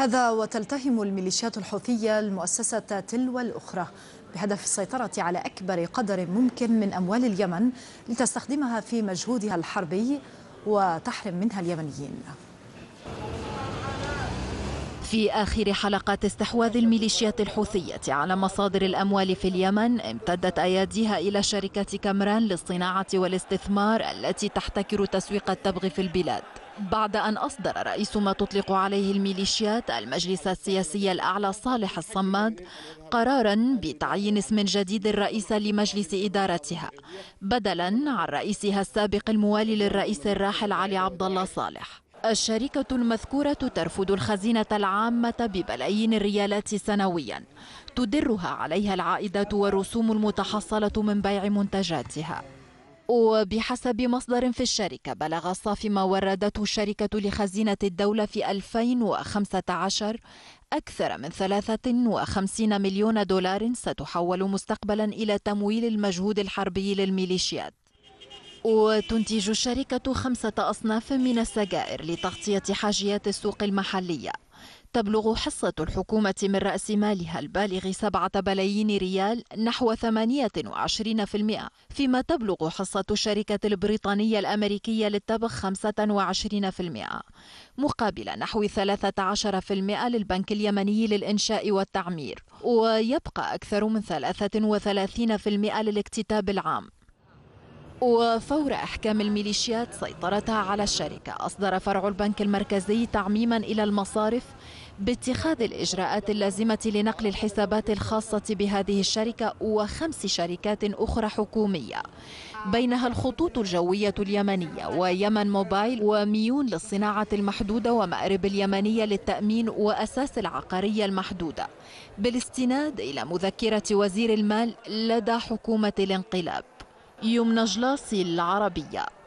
هذا وتلتهم الميليشيات الحوثية المؤسسة تلو الأخرى بهدف السيطرة على أكبر قدر ممكن من أموال اليمن لتستخدمها في مجهودها الحربي وتحرم منها اليمنيين في آخر حلقات استحواذ الميليشيات الحوثية على مصادر الأموال في اليمن امتدت أياديها إلى شركة كامران للصناعة والاستثمار التي تحتكر تسويق التبغ في البلاد بعد أن أصدر رئيس ما تطلق عليه الميليشيات المجلس السياسي الأعلى صالح الصماد قرارا بتعيين اسم جديد الرئيس لمجلس إدارتها بدلا عن رئيسها السابق الموالي للرئيس الراحل علي عبد الله صالح الشركة المذكورة ترفض الخزينة العامة ببلايين الريالات سنويا تدرها عليها العائدات والرسوم المتحصلة من بيع منتجاتها وبحسب مصدر في الشركة بلغ الصافي ما وردته الشركة لخزينة الدولة في 2015 أكثر من 53 مليون دولار ستحول مستقبلا إلى تمويل المجهود الحربي للميليشيات وتنتج الشركة خمسة أصناف من السجائر لتغطية حاجيات السوق المحلية تبلغ حصة الحكومة من رأس مالها البالغ سبعة بلايين ريال نحو 28% فيما تبلغ حصة الشركة البريطانية الأمريكية للتبغ 25% مقابل نحو 13% للبنك اليمني للإنشاء والتعمير ويبقى أكثر من 33% للاكتتاب العام وفور احكام الميليشيات سيطرتها على الشركه اصدر فرع البنك المركزي تعميما الى المصارف باتخاذ الإجراءات اللازمة لنقل الحسابات الخاصة بهذه الشركة وخمس شركات أخرى حكومية بينها الخطوط الجوية اليمنية ويمن موبايل وميون للصناعة المحدودة ومأرب اليمنية للتأمين وأساس العقارية المحدودة بالاستناد إلى مذكرة وزير المال لدى حكومة الانقلاب يمنى جلاصي العربية